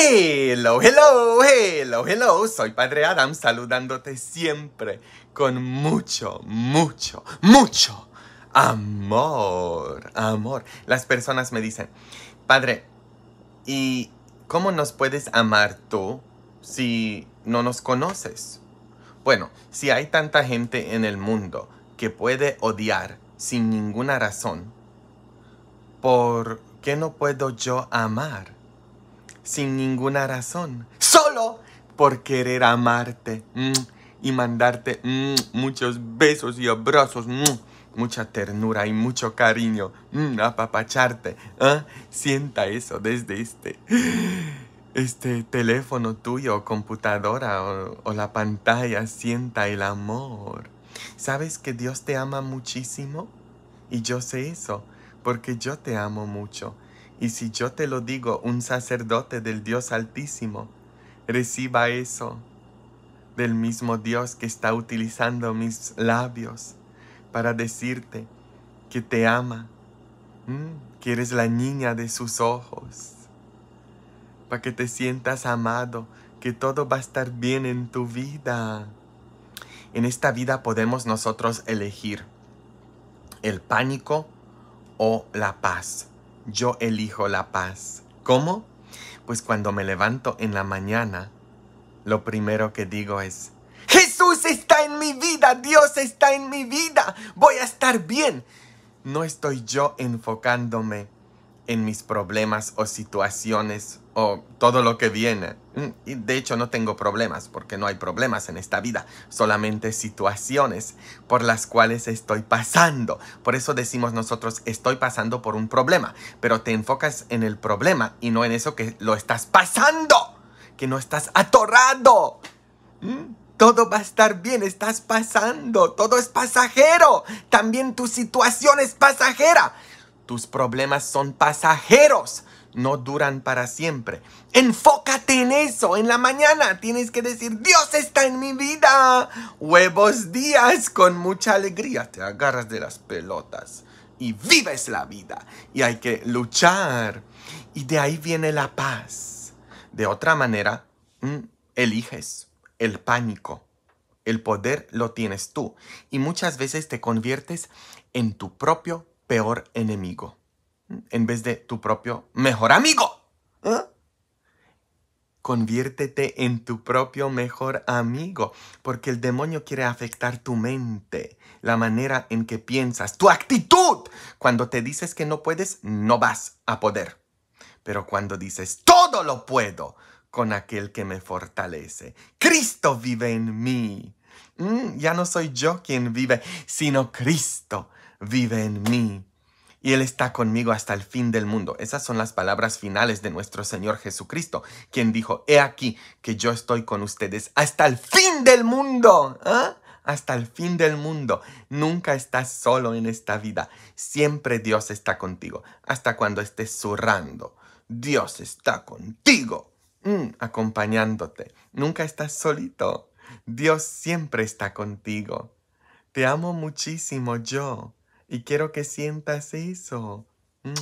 Hello, hello, hello, hello. Soy Padre Adam saludándote siempre con mucho, mucho, mucho amor, amor. Las personas me dicen, Padre, ¿y cómo nos puedes amar tú si no nos conoces? Bueno, si hay tanta gente en el mundo que puede odiar sin ninguna razón, ¿por qué no puedo yo amar? sin ninguna razón, solo por querer amarte mm, y mandarte mm, muchos besos y abrazos, mm, mucha ternura y mucho cariño, apapacharte. ¿ah? Sienta eso desde este, este teléfono tuyo, computadora o la pantalla, sienta el amor. ¿Sabes que Dios te ama muchísimo? Y yo sé eso, porque yo te amo mucho. Y si yo te lo digo, un sacerdote del Dios Altísimo, reciba eso del mismo Dios que está utilizando mis labios para decirte que te ama, mm, que eres la niña de sus ojos, para que te sientas amado, que todo va a estar bien en tu vida. En esta vida podemos nosotros elegir el pánico o la paz yo elijo la paz. ¿Cómo? Pues cuando me levanto en la mañana, lo primero que digo es, Jesús está en mi vida, Dios está en mi vida, voy a estar bien. No estoy yo enfocándome en mis problemas o situaciones o todo lo que viene. Mm, y de hecho no tengo problemas porque no hay problemas en esta vida, solamente situaciones por las cuales estoy pasando. Por eso decimos nosotros estoy pasando por un problema, pero te enfocas en el problema y no en eso que lo estás pasando, que no estás atorrado. Mm, todo va a estar bien, estás pasando, todo es pasajero, también tu situación es pasajera. Tus problemas son pasajeros, no duran para siempre. Enfócate en eso. En la mañana tienes que decir, Dios está en mi vida. Huevos días con mucha alegría. Te agarras de las pelotas y vives la vida. Y hay que luchar. Y de ahí viene la paz. De otra manera, mm, eliges el pánico. El poder lo tienes tú. Y muchas veces te conviertes en tu propio peor enemigo en vez de tu propio mejor amigo. ¿Ah? Conviértete en tu propio mejor amigo, porque el demonio quiere afectar tu mente, la manera en que piensas, tu actitud. Cuando te dices que no puedes, no vas a poder. Pero cuando dices, todo lo puedo con aquel que me fortalece, Cristo vive en mí. Mm, ya no soy yo quien vive, sino Cristo vive en mí y Él está conmigo hasta el fin del mundo. Esas son las palabras finales de nuestro Señor Jesucristo, quien dijo, he aquí que yo estoy con ustedes hasta el fin del mundo. ¿ah? Hasta el fin del mundo. Nunca estás solo en esta vida. Siempre Dios está contigo. Hasta cuando estés zurrando. Dios está contigo. Mm, acompañándote. Nunca estás solito. Dios siempre está contigo. Te amo muchísimo yo. Y quiero que sientas eso. Mm.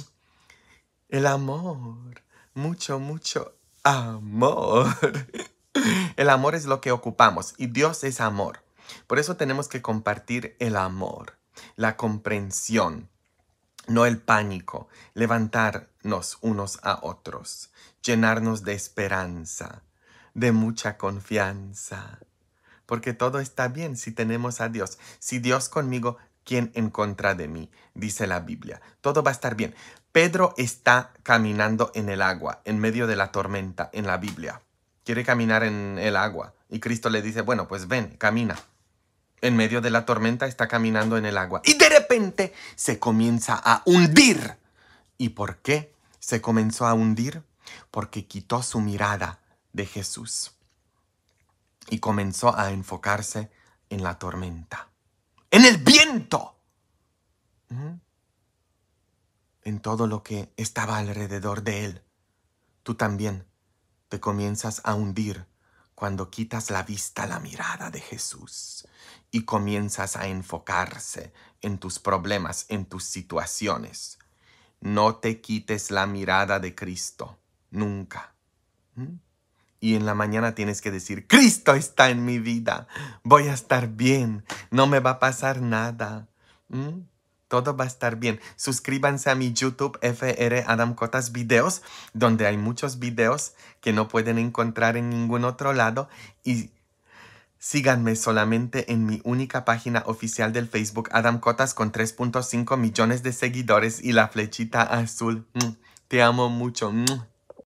El amor. Mucho, mucho amor. El amor es lo que ocupamos y Dios es amor. Por eso tenemos que compartir el amor, la comprensión, no el pánico, levantarnos unos a otros, llenarnos de esperanza, de mucha confianza, porque todo está bien si tenemos a Dios. Si Dios conmigo, quien en contra de mí, dice la Biblia. Todo va a estar bien. Pedro está caminando en el agua, en medio de la tormenta, en la Biblia. Quiere caminar en el agua. Y Cristo le dice, bueno, pues ven, camina. En medio de la tormenta está caminando en el agua. Y de repente se comienza a hundir. ¿Y por qué se comenzó a hundir? Porque quitó su mirada de Jesús y comenzó a enfocarse en la tormenta en el viento, en todo lo que estaba alrededor de él. Tú también te comienzas a hundir cuando quitas la vista, la mirada de Jesús y comienzas a enfocarse en tus problemas, en tus situaciones. No te quites la mirada de Cristo, nunca y en la mañana tienes que decir, Cristo está en mi vida, voy a estar bien, no me va a pasar nada. ¿Mm? Todo va a estar bien. Suscríbanse a mi YouTube FR Adam Cotas Videos, donde hay muchos videos que no pueden encontrar en ningún otro lado. Y síganme solamente en mi única página oficial del Facebook, Adam Cotas, con 3.5 millones de seguidores y la flechita azul. Te amo mucho.